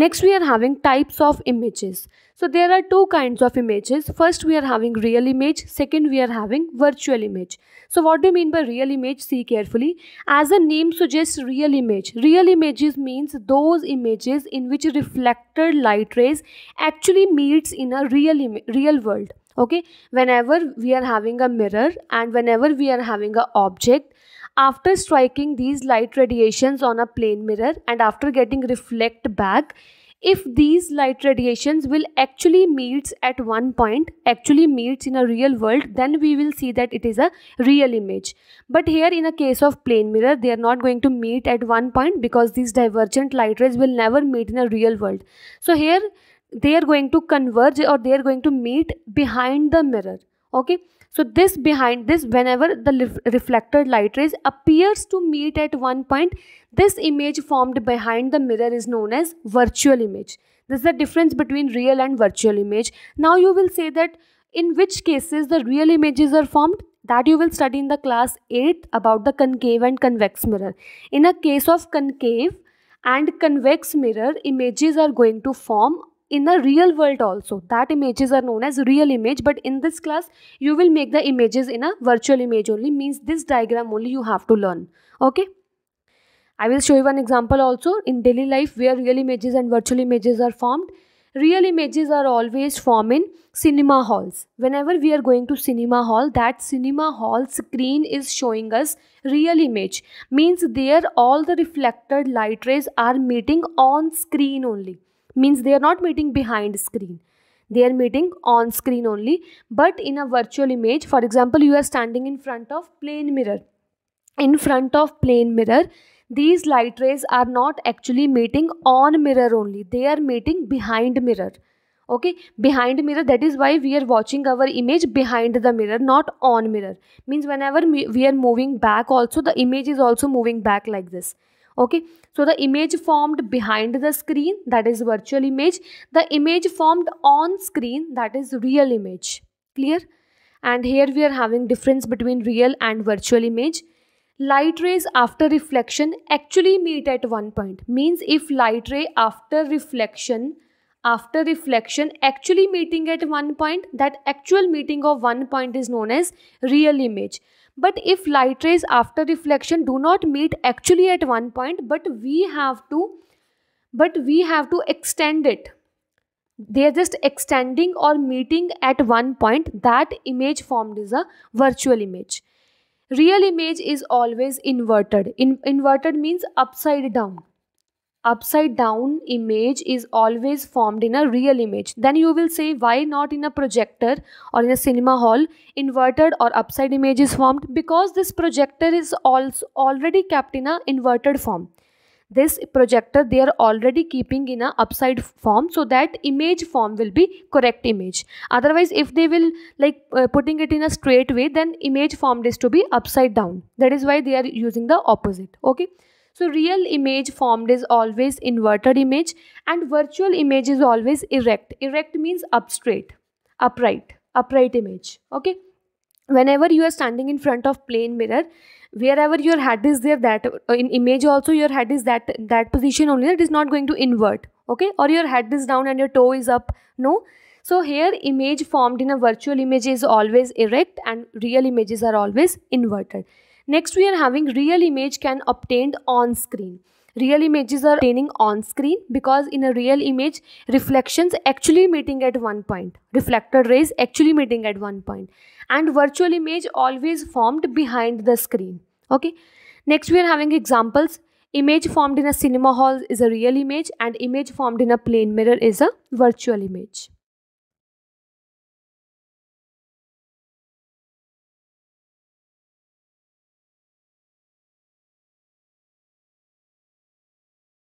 Next we are having types of images. So there are two kinds of images. First we are having real image, second we are having virtual image. So what do you mean by real image? See carefully. As the name suggests real image, real images means those images in which reflected light rays actually meets in a real, real world okay whenever we are having a mirror and whenever we are having a object after striking these light radiations on a plane mirror and after getting reflect back, if these light radiations will actually meets at one point actually meets in a real world then we will see that it is a real image but here in a case of plane mirror they are not going to meet at one point because these divergent light rays will never meet in a real world so here they are going to converge or they are going to meet behind the mirror okay so this behind this whenever the reflected light rays appears to meet at one point this image formed behind the mirror is known as virtual image this is the difference between real and virtual image now you will say that in which cases the real images are formed that you will study in the class 8 about the concave and convex mirror in a case of concave and convex mirror images are going to form in the real world also that images are known as real image but in this class you will make the images in a virtual image only means this diagram only you have to learn okay I will show you one example also in daily life where real images and virtual images are formed real images are always formed in cinema halls whenever we are going to cinema hall that cinema hall screen is showing us real image means there all the reflected light rays are meeting on screen only means they are not meeting behind screen they are meeting on screen only but in a virtual image for example you are standing in front of plane mirror in front of plane mirror these light rays are not actually meeting on mirror only they are meeting behind mirror okay behind mirror that is why we are watching our image behind the mirror not on mirror means whenever we are moving back also the image is also moving back like this okay so the image formed behind the screen that is virtual image the image formed on screen that is real image clear and here we are having difference between real and virtual image light rays after reflection actually meet at one point means if light ray after reflection after reflection actually meeting at one point that actual meeting of one point is known as real image but if light rays after reflection do not meet actually at one point but we have to but we have to extend it they are just extending or meeting at one point that image formed is a virtual image real image is always inverted In, inverted means upside down upside down image is always formed in a real image then you will say why not in a projector or in a cinema hall inverted or upside image is formed because this projector is also already kept in a inverted form this projector they are already keeping in a upside form so that image form will be correct image otherwise if they will like uh, putting it in a straight way then image formed is to be upside down that is why they are using the opposite okay so real image formed is always inverted image and virtual image is always erect. Erect means up straight, upright, upright image. Okay. Whenever you are standing in front of plane mirror, wherever your head is there that uh, in image also your head is that that position only it is not going to invert okay or your head is down and your toe is up no so here image formed in a virtual image is always erect and real images are always inverted Next we are having real image can obtained on screen. Real images are obtaining on screen because in a real image reflections actually meeting at one point. Reflected rays actually meeting at one point. And virtual image always formed behind the screen. Okay. Next we are having examples. Image formed in a cinema hall is a real image and image formed in a plane mirror is a virtual image.